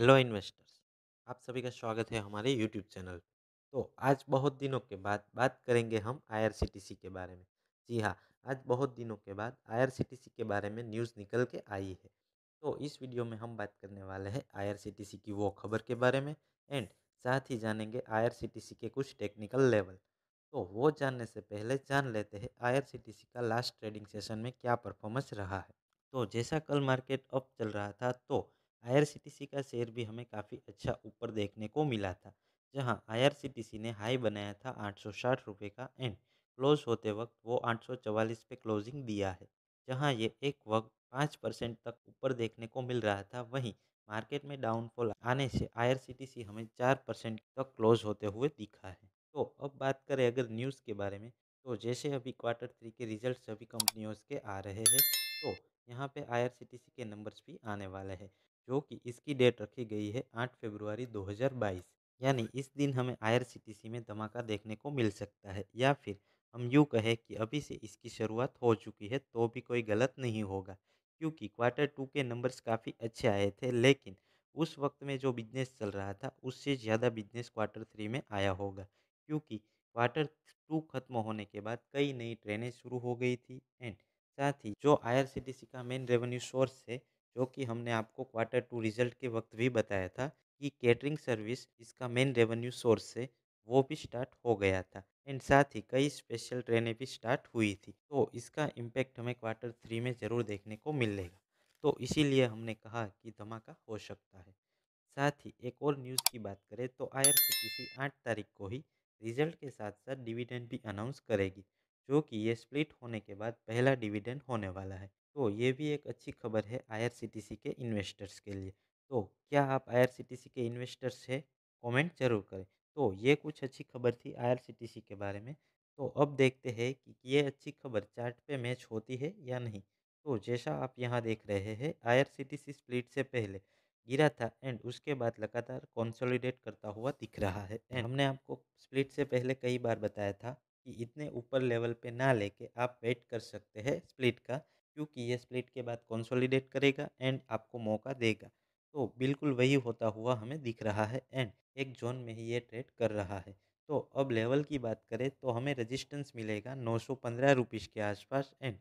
hello investors आप सभी का स्वागत है हमारे यूट्यूब चैनल तो आज बहुत दिनों के बाद बात करेंगे हम आईआरसीटीसी के बारे में जी हाँ आज बहुत दिनों के बाद आईआरसीटीसी के बारे में न्यूज़ निकल के आई है तो इस वीडियो में हम बात करने वाले हैं आईआरसीटीसी की वो खबर के बारे में एंड साथ ही जानेंगे आई के कुछ टेक्निकल लेवल तो वो जानने से पहले जान लेते हैं आई का लास्ट ट्रेडिंग सेशन में क्या परफॉर्मेंस रहा है तो जैसा कल मार्केट अप चल रहा था तो आईआरसीटीसी का शेयर भी हमें काफ़ी अच्छा ऊपर देखने को मिला था जहां आईआरसीटीसी ने हाई बनाया था आठ सौ साठ रुपये का एंड क्लोज होते वक्त वो आठ सौ चवालीस पे क्लोजिंग दिया है जहां ये एक वक्त पाँच परसेंट तक ऊपर देखने को मिल रहा था वहीं मार्केट में डाउनफॉल आने से आई हमें चार परसेंट तक क्लोज होते हुए दिखा है तो अब बात करें अगर न्यूज़ के बारे में तो जैसे अभी क्वार्टर थ्री के रिजल्ट सभी कंपनियों के आ रहे हैं तो यहाँ पे आई के नंबर्स भी आने वाले हैं जो कि इसकी डेट रखी गई है आठ फेब्रुआरी 2022 यानी इस दिन हमें आईआरसीटीसी में धमाका देखने को मिल सकता है या फिर हम यूँ कहें कि अभी से इसकी शुरुआत हो चुकी है तो भी कोई गलत नहीं होगा क्योंकि क्वार्टर टू के नंबर्स काफ़ी अच्छे आए थे लेकिन उस वक्त में जो बिजनेस चल रहा था उससे ज़्यादा बिजनेस क्वार्टर थ्री में आया होगा क्योंकि क्वार्टर टू खत्म होने के बाद कई नई ट्रेनें शुरू हो गई थी एंड साथ ही जो आईआरसीटीसी का मेन रेवेन्यू सोर्स है जो कि हमने आपको क्वार्टर टू रिजल्ट के वक्त भी बताया था कि कैटरिंग सर्विस इसका मेन रेवेन्यू सोर्स है वो भी स्टार्ट हो गया था एंड साथ ही कई स्पेशल ट्रेनें भी स्टार्ट हुई थी तो इसका इम्पैक्ट हमें क्वार्टर थ्री में ज़रूर देखने को मिलेगा तो इसीलिए हमने कहा कि धमाका हो सकता है साथ ही एक और न्यूज़ की बात करें तो आई आर आठ तारीख को ही रिजल्ट के साथ साथ डिविडेंड भी अनाउंस करेगी जो कि ये स्प्लिट होने के बाद पहला डिविडेंड होने वाला है तो ये भी एक अच्छी खबर है आईआरसीटीसी के इन्वेस्टर्स के लिए तो क्या आप आईआरसीटीसी के इन्वेस्टर्स हैं कमेंट जरूर करें तो ये कुछ अच्छी खबर थी आईआरसीटीसी के बारे में तो अब देखते हैं कि ये अच्छी खबर चार्ट पे मैच होती है या नहीं तो जैसा आप यहाँ देख रहे हैं आईआरसीटीसी स्प्लिट से पहले गिरा था एंड उसके बाद लगातार कंसोलिडेट करता हुआ दिख रहा है एंड हमने आपको स्प्लिट से पहले कई बार बताया था कि इतने ऊपर लेवल पे ना लेके आप वेट कर सकते हैं स्प्लिट का क्योंकि ये स्प्लिट के बाद कंसोलिडेट करेगा एंड आपको मौका देगा तो बिल्कुल वही होता हुआ हमें दिख रहा है एंड एक जोन में ही ये ट्रेड कर रहा है तो अब लेवल की बात करें तो हमें रेजिस्टेंस मिलेगा नौ सौ के आसपास एंड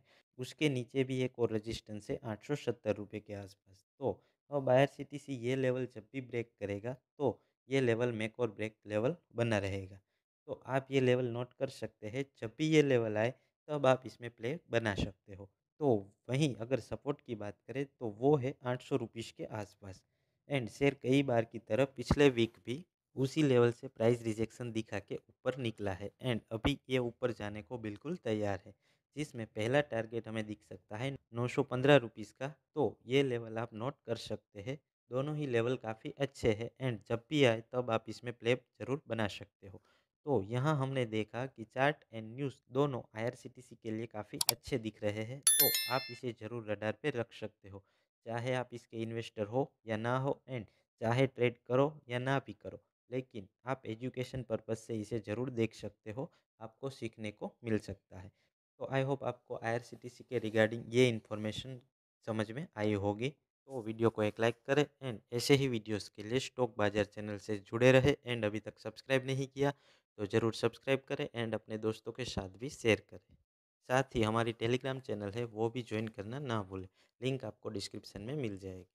उसके नीचे भी एक और रेजिस्टेंस है आठ सौ के आसपास तो अब आयर सी टी सी ये लेवल जब भी ब्रेक करेगा तो ये लेवल मेक और ब्रेक लेवल बना रहेगा तो आप ये लेवल नोट कर सकते हैं जब भी ये लेवल आए तब आप इसमें प्ले बना सकते हो तो वहीं अगर सपोर्ट की बात करें तो वो है आठ सौ रुपीज़ के आसपास एंड शेयर कई बार की तरह पिछले वीक भी उसी लेवल से प्राइस रिजेक्शन दिखा के ऊपर निकला है एंड अभी ये ऊपर जाने को बिल्कुल तैयार है जिसमें पहला टारगेट हमें दिख सकता है नौ सौ पंद्रह रुपीज़ का तो ये लेवल आप नोट कर सकते हैं दोनों ही लेवल काफ़ी अच्छे हैं एंड जब भी आए तब आप इसमें प्ले जरूर बना सकते हो तो यहाँ हमने देखा कि चार्ट एंड न्यूज़ दोनों आईआरसीटीसी के लिए काफ़ी अच्छे दिख रहे हैं तो आप इसे ज़रूर रडार पे रख सकते हो चाहे आप इसके इन्वेस्टर हो या ना हो एंड चाहे ट्रेड करो या ना भी करो लेकिन आप एजुकेशन पर्पज़ से इसे ज़रूर देख सकते हो आपको सीखने को मिल सकता है तो आई होप आपको आई के रिगार्डिंग ये इन्फॉर्मेशन समझ में आई होगी तो वीडियो को एक लाइक करें एंड ऐसे ही वीडियोस के लिए स्टॉक बाजार चैनल से जुड़े रहे एंड अभी तक सब्सक्राइब नहीं किया तो ज़रूर सब्सक्राइब करें एंड अपने दोस्तों के साथ भी शेयर करें साथ ही हमारी टेलीग्राम चैनल है वो भी ज्वाइन करना ना भूलें लिंक आपको डिस्क्रिप्शन में मिल जाएगी